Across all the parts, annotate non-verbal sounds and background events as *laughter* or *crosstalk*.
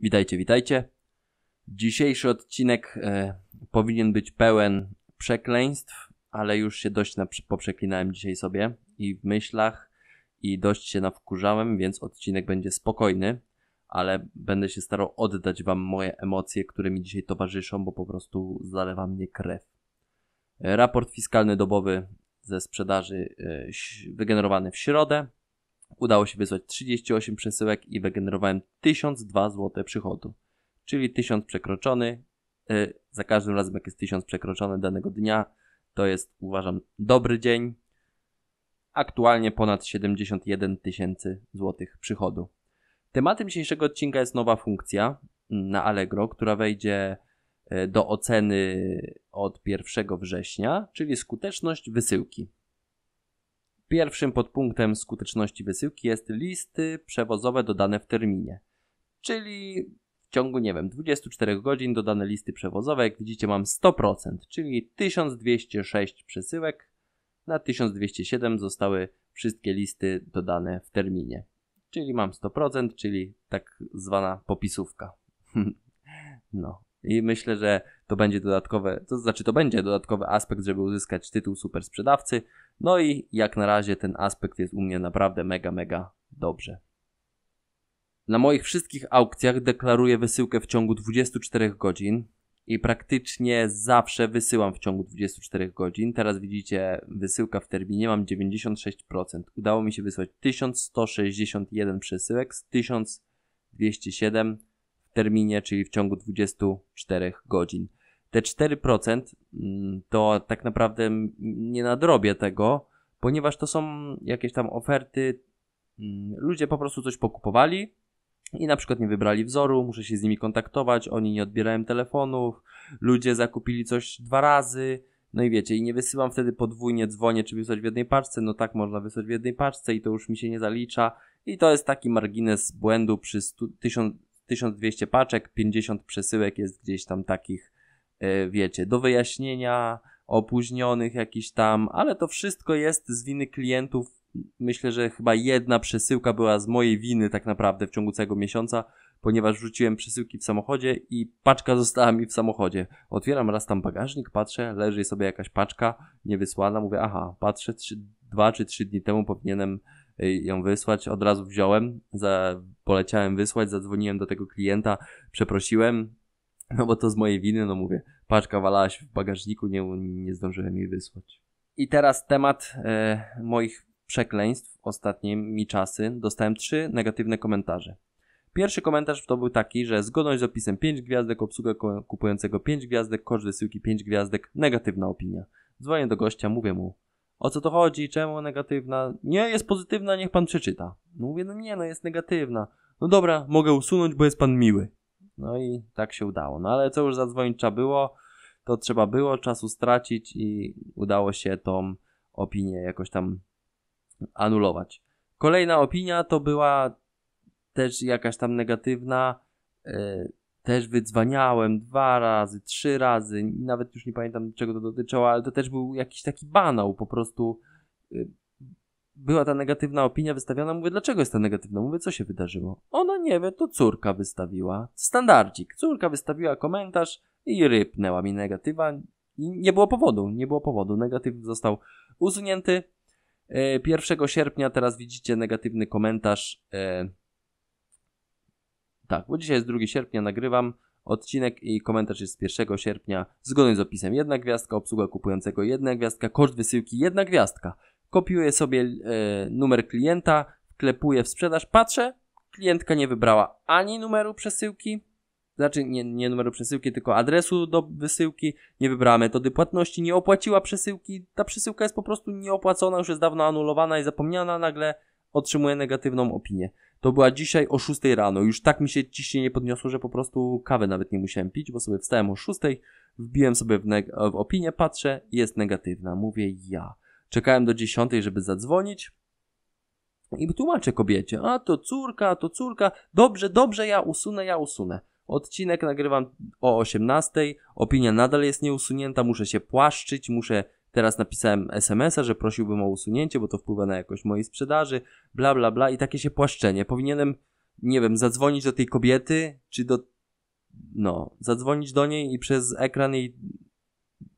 Witajcie, witajcie. Dzisiejszy odcinek e, powinien być pełen przekleństw, ale już się dość na, poprzeklinałem dzisiaj sobie i w myślach, i dość się nawkurzałem, więc odcinek będzie spokojny, ale będę się starał oddać Wam moje emocje, które mi dzisiaj towarzyszą, bo po prostu zalewa mnie krew. E, raport fiskalny dobowy ze sprzedaży e, wygenerowany w środę udało się wysłać 38 przesyłek i wygenerowałem 1002 zł przychodu. Czyli 1000 przekroczony. Yy, za każdym razem, jak jest 1000 przekroczony danego dnia, to jest uważam dobry dzień. Aktualnie ponad 71 tysięcy złotych przychodu. Tematem dzisiejszego odcinka jest nowa funkcja na Allegro, która wejdzie y, do oceny od 1 września, czyli skuteczność wysyłki. Pierwszym podpunktem skuteczności wysyłki jest listy przewozowe dodane w terminie. Czyli w ciągu, nie wiem, 24 godzin dodane listy przewozowe, jak widzicie, mam 100%, czyli 1206 przesyłek na 1207 zostały wszystkie listy dodane w terminie. Czyli mam 100%, czyli tak zwana popisówka. *laughs* no, i myślę, że to będzie dodatkowe, to znaczy to będzie dodatkowy aspekt, żeby uzyskać tytuł super sprzedawcy. No i jak na razie ten aspekt jest u mnie naprawdę mega, mega dobrze. Na moich wszystkich aukcjach deklaruję wysyłkę w ciągu 24 godzin i praktycznie zawsze wysyłam w ciągu 24 godzin. Teraz widzicie, wysyłka w terminie mam 96%. Udało mi się wysłać 1161 przesyłek z 1207 terminie, czyli w ciągu 24 godzin. Te 4% mm, to tak naprawdę nie nadrobię tego, ponieważ to są jakieś tam oferty. Mm, ludzie po prostu coś pokupowali i na przykład nie wybrali wzoru, muszę się z nimi kontaktować, oni nie odbierają telefonów, ludzie zakupili coś dwa razy. No i wiecie, i nie wysyłam wtedy podwójnie, dzwonię, czy wysłać w jednej paczce. No tak, można wysłać w jednej paczce i to już mi się nie zalicza. I to jest taki margines błędu przy 100, 1000, 1200 paczek, 50 przesyłek jest gdzieś tam takich, e, wiecie, do wyjaśnienia, opóźnionych jakiś tam, ale to wszystko jest z winy klientów. Myślę, że chyba jedna przesyłka była z mojej winy tak naprawdę w ciągu całego miesiąca, ponieważ rzuciłem przesyłki w samochodzie i paczka została mi w samochodzie. Otwieram raz tam bagażnik, patrzę, leży sobie jakaś paczka niewysłana, mówię, aha, patrzę, trzy, dwa czy trzy dni temu powinienem e, ją wysłać, od razu wziąłem, za, poleciałem wysłać, zadzwoniłem do tego klienta, przeprosiłem, no bo to z mojej winy, no mówię, paczka walałaś w bagażniku, nie, nie zdążyłem jej wysłać. I teraz temat e, moich przekleństw Ostatnimi czasy. Dostałem trzy negatywne komentarze. Pierwszy komentarz to był taki, że zgodność z opisem 5 gwiazdek, obsługa kupującego 5 gwiazdek, koszt wysyłki 5 gwiazdek, negatywna opinia. Dzwonię do gościa, mówię mu, o co to chodzi, czemu negatywna? Nie, jest pozytywna, niech pan przeczyta. No mówię, no nie, no jest negatywna. No dobra, mogę usunąć, bo jest pan miły. No i tak się udało. No ale co już zadzwonić trzeba było, to trzeba było czasu stracić i udało się tą opinię jakoś tam anulować. Kolejna opinia to była też jakaś tam negatywna. Yy, też wydzwaniałem dwa razy, trzy razy, nawet już nie pamiętam czego to dotyczyło, ale to też był jakiś taki banał, po prostu y, była ta negatywna opinia wystawiona. Mówię, dlaczego jest ta negatywna? Mówię, co się wydarzyło? Ona nie wie, to córka wystawiła. Standardzik. Córka wystawiła komentarz i rypnęła mi negatywa. I nie było powodu, nie było powodu. Negatyw został usunięty. 1 y, sierpnia teraz widzicie negatywny komentarz y, tak, bo dzisiaj jest 2 sierpnia, nagrywam odcinek i komentarz jest z 1 sierpnia. Zgodnie z opisem, jedna gwiazdka, obsługa kupującego, jedna gwiazdka, koszt wysyłki, jedna gwiazdka. Kopiuję sobie e, numer klienta, wklepuję w sprzedaż, patrzę, klientka nie wybrała ani numeru przesyłki, znaczy nie, nie numeru przesyłki, tylko adresu do wysyłki, nie wybrała metody płatności, nie opłaciła przesyłki, ta przesyłka jest po prostu nieopłacona, już jest dawno anulowana i zapomniana, nagle otrzymuje negatywną opinię. To była dzisiaj o 6 rano. Już tak mi się ciśnienie podniosło, że po prostu kawę nawet nie musiałem pić, bo sobie wstałem o 6, wbiłem sobie w, neg- w opinię, patrzę, jest negatywna. Mówię ja. Czekałem do 10, żeby zadzwonić. I tłumaczę kobiecie, a to córka, to córka, dobrze, dobrze, ja usunę, ja usunę. Odcinek nagrywam o 18, opinia nadal jest nieusunięta, muszę się płaszczyć, muszę Teraz napisałem SMS-a, że prosiłbym o usunięcie, bo to wpływa na jakość mojej sprzedaży, bla, bla, bla i takie się płaszczenie. Powinienem, nie wiem, zadzwonić do tej kobiety, czy do, no, zadzwonić do niej i przez ekran jej,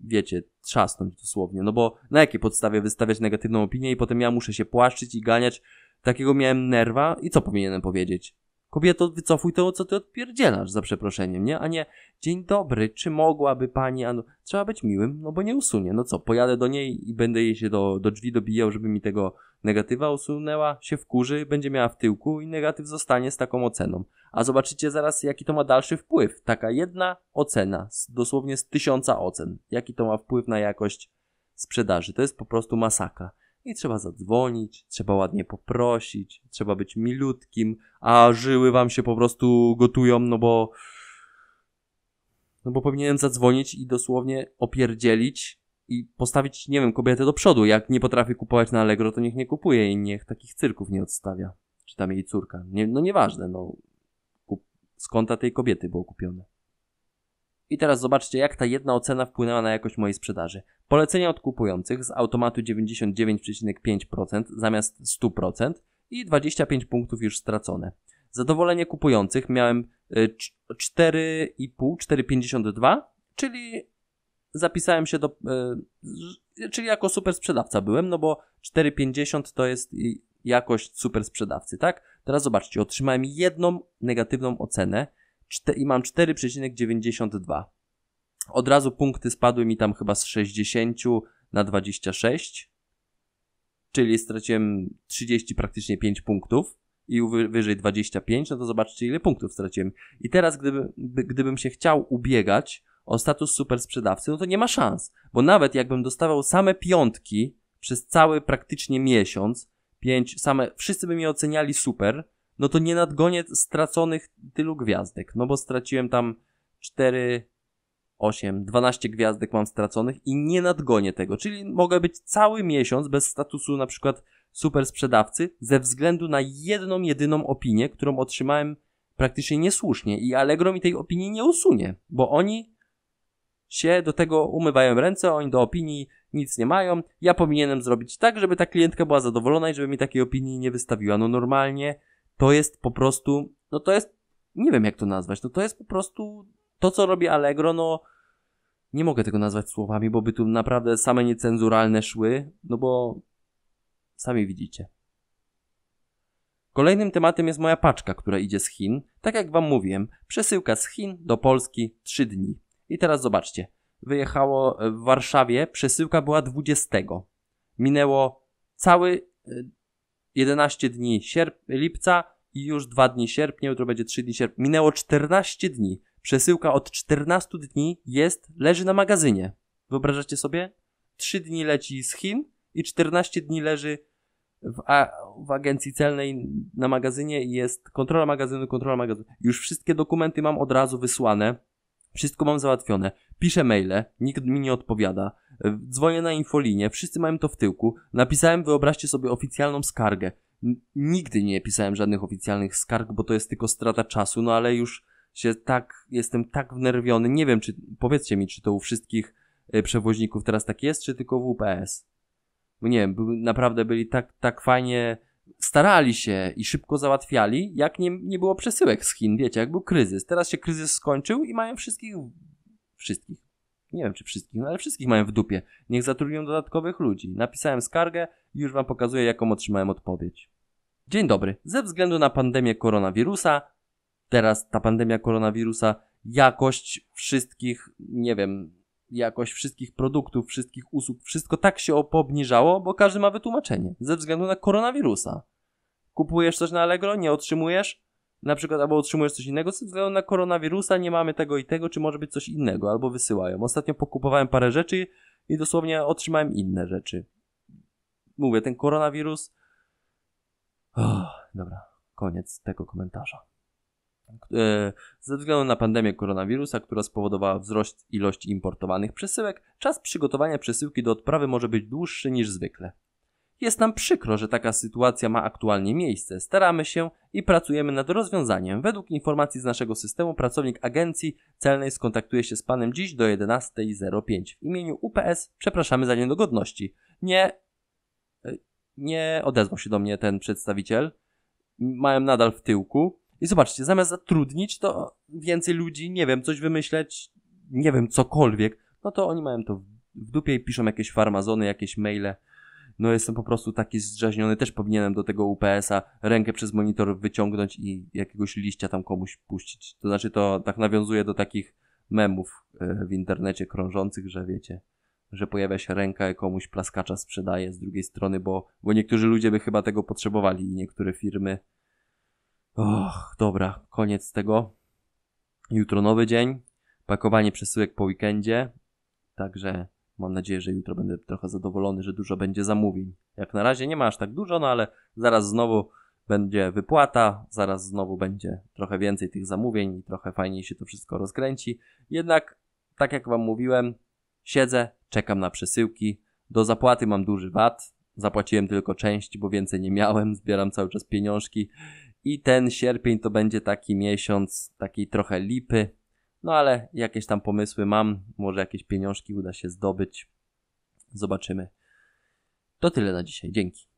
wiecie, trzasnąć dosłownie. No bo na jakiej podstawie wystawiać negatywną opinię i potem ja muszę się płaszczyć i ganiać. Takiego miałem nerwa i co powinienem powiedzieć? Kobieto, wycofuj to, co ty odpierdzielasz, za przeproszeniem, nie? A nie, dzień dobry, czy mogłaby pani, anu, no, trzeba być miłym, no bo nie usunie, no co, pojadę do niej i będę jej się do, do drzwi dobijał, żeby mi tego negatywa usunęła, się wkurzy, będzie miała w tyłku i negatyw zostanie z taką oceną. A zobaczycie zaraz, jaki to ma dalszy wpływ. Taka jedna ocena, dosłownie z tysiąca ocen, jaki to ma wpływ na jakość sprzedaży. To jest po prostu masakra i trzeba zadzwonić, trzeba ładnie poprosić, trzeba być milutkim, a żyły wam się po prostu gotują, no bo no bo powinienem zadzwonić i dosłownie opierdzielić i postawić, nie wiem, kobietę do przodu. Jak nie potrafi kupować na Allegro, to niech nie kupuje i niech takich cyrków nie odstawia. Czy tam jej córka. Nie, no nieważne, no. Kup... Z konta tej kobiety było kupione. I teraz zobaczcie, jak ta jedna ocena wpłynęła na jakość mojej sprzedaży. Polecenia od kupujących z automatu 99,5% zamiast 100% i 25 punktów już stracone. Zadowolenie kupujących miałem 4,5, y, 4,52, czyli zapisałem się do. Y, czyli jako super sprzedawca byłem, no bo 4,50 to jest jakość super sprzedawcy, tak? Teraz zobaczcie, otrzymałem jedną negatywną ocenę i mam 4,92. Od razu punkty spadły mi tam chyba z 60 na 26, czyli straciłem 30, praktycznie 5 punktów i wyżej 25, no to zobaczcie ile punktów straciłem. I teraz gdyby, gdybym się chciał ubiegać o status super sprzedawcy, no to nie ma szans, bo nawet jakbym dostawał same piątki przez cały praktycznie miesiąc, pięć same, wszyscy by mnie oceniali super, no to nie nadgonię straconych tylu gwiazdek, no bo straciłem tam cztery 8, 12 gwiazdek mam straconych i nie nadgonię tego, czyli mogę być cały miesiąc bez statusu na przykład super sprzedawcy ze względu na jedną, jedyną opinię, którą otrzymałem praktycznie niesłusznie i Allegro mi tej opinii nie usunie, bo oni się do tego umywają ręce, oni do opinii nic nie mają. Ja powinienem zrobić tak, żeby ta klientka była zadowolona i żeby mi takiej opinii nie wystawiła. No normalnie to jest po prostu, no to jest, nie wiem jak to nazwać, no to jest po prostu to, co robi Allegro, no nie mogę tego nazwać słowami, bo by tu naprawdę same niecenzuralne szły, no bo sami widzicie. Kolejnym tematem jest moja paczka, która idzie z Chin. Tak jak wam mówiłem, przesyłka z Chin do Polski 3 dni. I teraz zobaczcie. Wyjechało e, w Warszawie, przesyłka była 20. Minęło cały 11 e, dni sierp- lipca i już 2 dni sierpnia, jutro będzie 3 dni sierpnia. Minęło 14 dni. Przesyłka od 14 dni jest, leży na magazynie. Wyobrażacie sobie? 3 dni leci z Chin i 14 dni leży w, a, w agencji celnej na magazynie i jest kontrola magazynu, kontrola magazynu. Już wszystkie dokumenty mam od razu wysłane. Wszystko mam załatwione. Piszę maile, nikt mi nie odpowiada. Dzwonię na infolinię, wszyscy mają to w tyłku. Napisałem, wyobraźcie sobie, oficjalną skargę. Nigdy nie pisałem żadnych oficjalnych skarg, bo to jest tylko strata czasu, no ale już się tak, jestem tak wnerwiony. Nie wiem, czy powiedzcie mi, czy to u wszystkich e, przewoźników teraz tak jest, czy tylko w UPS. Bo nie wiem, by, naprawdę byli tak, tak fajnie, starali się i szybko załatwiali, jak nie, nie było przesyłek z Chin, wiecie, jak był kryzys. Teraz się kryzys skończył i mają wszystkich, wszystkich, nie wiem czy wszystkich, no ale wszystkich mają w dupie. Niech zatrudnią dodatkowych ludzi. Napisałem skargę i już wam pokazuję, jaką otrzymałem odpowiedź. Dzień dobry. Ze względu na pandemię koronawirusa teraz ta pandemia koronawirusa, jakość wszystkich, nie wiem, jakość wszystkich produktów, wszystkich usług, wszystko tak się opobniżało, bo każdy ma wytłumaczenie ze względu na koronawirusa. Kupujesz coś na Allegro, nie otrzymujesz, na przykład albo otrzymujesz coś innego, ze względu na koronawirusa nie mamy tego i tego, czy może być coś innego, albo wysyłają. Ostatnio pokupowałem parę rzeczy i dosłownie otrzymałem inne rzeczy. Mówię, ten koronawirus. Oh, dobra, koniec tego komentarza. E, ze względu na pandemię koronawirusa, która spowodowała wzrost ilości importowanych przesyłek, czas przygotowania przesyłki do odprawy może być dłuższy niż zwykle. Jest nam przykro, że taka sytuacja ma aktualnie miejsce. Staramy się i pracujemy nad rozwiązaniem. Według informacji z naszego systemu pracownik agencji celnej skontaktuje się z panem dziś do 11.05. W imieniu UPS przepraszamy za niedogodności. Nie. E, nie odezwał się do mnie ten przedstawiciel. Mają nadal w tyłku. I zobaczcie, zamiast zatrudnić, to więcej ludzi, nie wiem, coś wymyśleć, nie wiem, cokolwiek, no to oni mają to w dupie i piszą jakieś farmazony, jakieś maile. No jestem po prostu taki zdrzeźniony, też powinienem do tego UPS-a rękę przez monitor wyciągnąć i jakiegoś liścia tam komuś puścić. To znaczy to tak nawiązuje do takich memów e, w internecie krążących, że wiecie, że pojawia się ręka i komuś plaskacza sprzedaje z drugiej strony, bo, bo niektórzy ludzie by chyba tego potrzebowali i niektóre firmy Och, dobra, koniec tego. Jutro nowy dzień, pakowanie przesyłek po weekendzie, także mam nadzieję, że jutro będę trochę zadowolony, że dużo będzie zamówień. Jak na razie nie ma aż tak dużo, no ale zaraz znowu będzie wypłata, zaraz znowu będzie trochę więcej tych zamówień i trochę fajniej się to wszystko rozkręci. Jednak, tak jak Wam mówiłem, siedzę, czekam na przesyłki. Do zapłaty mam duży VAT. Zapłaciłem tylko część, bo więcej nie miałem. Zbieram cały czas pieniążki i ten sierpień to będzie taki miesiąc, taki trochę lipy, no ale jakieś tam pomysły mam, może jakieś pieniążki uda się zdobyć. Zobaczymy. To tyle na dzisiaj. Dzięki.